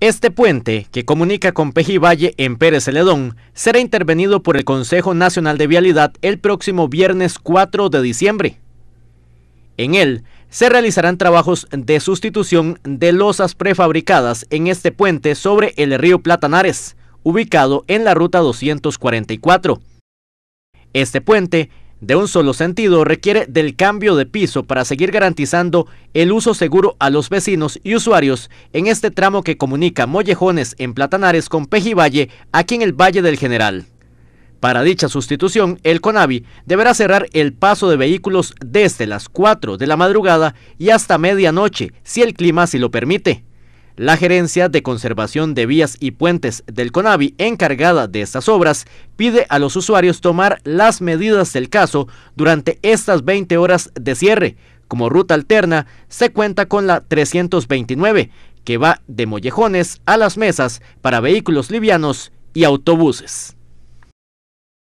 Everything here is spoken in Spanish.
Este puente, que comunica con Pejivalle en Pérez Celedón, será intervenido por el Consejo Nacional de Vialidad el próximo viernes 4 de diciembre. En él se realizarán trabajos de sustitución de losas prefabricadas en este puente sobre el río Platanares, ubicado en la ruta 244. Este puente de un solo sentido requiere del cambio de piso para seguir garantizando el uso seguro a los vecinos y usuarios en este tramo que comunica Mollejones en Platanares con Pejivalle aquí en el Valle del General. Para dicha sustitución, el CONAVI deberá cerrar el paso de vehículos desde las 4 de la madrugada y hasta medianoche, si el clima así lo permite. La Gerencia de Conservación de Vías y Puentes del CONAVI, encargada de estas obras, pide a los usuarios tomar las medidas del caso durante estas 20 horas de cierre. Como ruta alterna, se cuenta con la 329, que va de Mollejones a las mesas para vehículos livianos y autobuses.